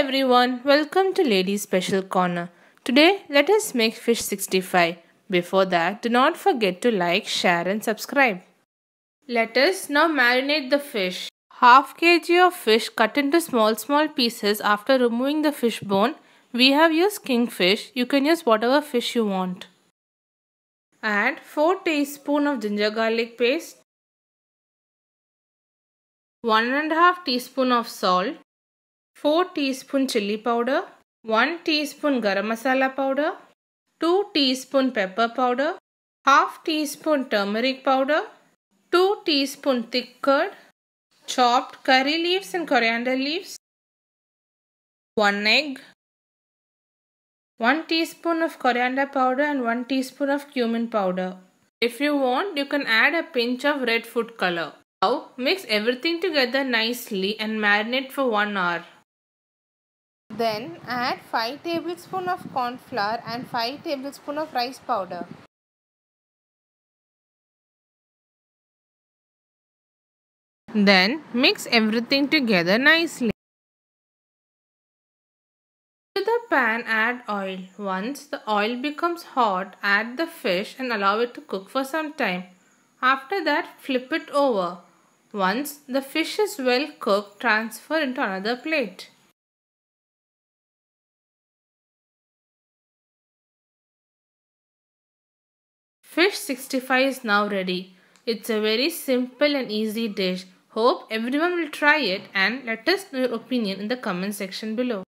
everyone, welcome to Lady's Special Corner. Today, let us make fish 65. Before that, do not forget to like, share and subscribe. Let us now marinate the fish. Half kg of fish cut into small small pieces after removing the fish bone. We have used kingfish. You can use whatever fish you want. Add 4 teaspoon of ginger garlic paste. 1 and a half teaspoon of salt. 4 teaspoon chilli powder, 1 teaspoon garam masala powder, 2 teaspoon pepper powder, half teaspoon turmeric powder, 2 teaspoon thick curd, chopped curry leaves and coriander leaves, 1 egg, 1 teaspoon of coriander powder and 1 teaspoon of cumin powder. If you want, you can add a pinch of red food color. Now mix everything together nicely and marinate for 1 hour. Then add 5 tablespoon of corn flour and 5 tablespoon of rice powder. Then mix everything together nicely. To the pan add oil. Once the oil becomes hot, add the fish and allow it to cook for some time. After that, flip it over. Once the fish is well cooked, transfer into another plate. Fish 65 is now ready. It's a very simple and easy dish. Hope everyone will try it and let us know your opinion in the comment section below.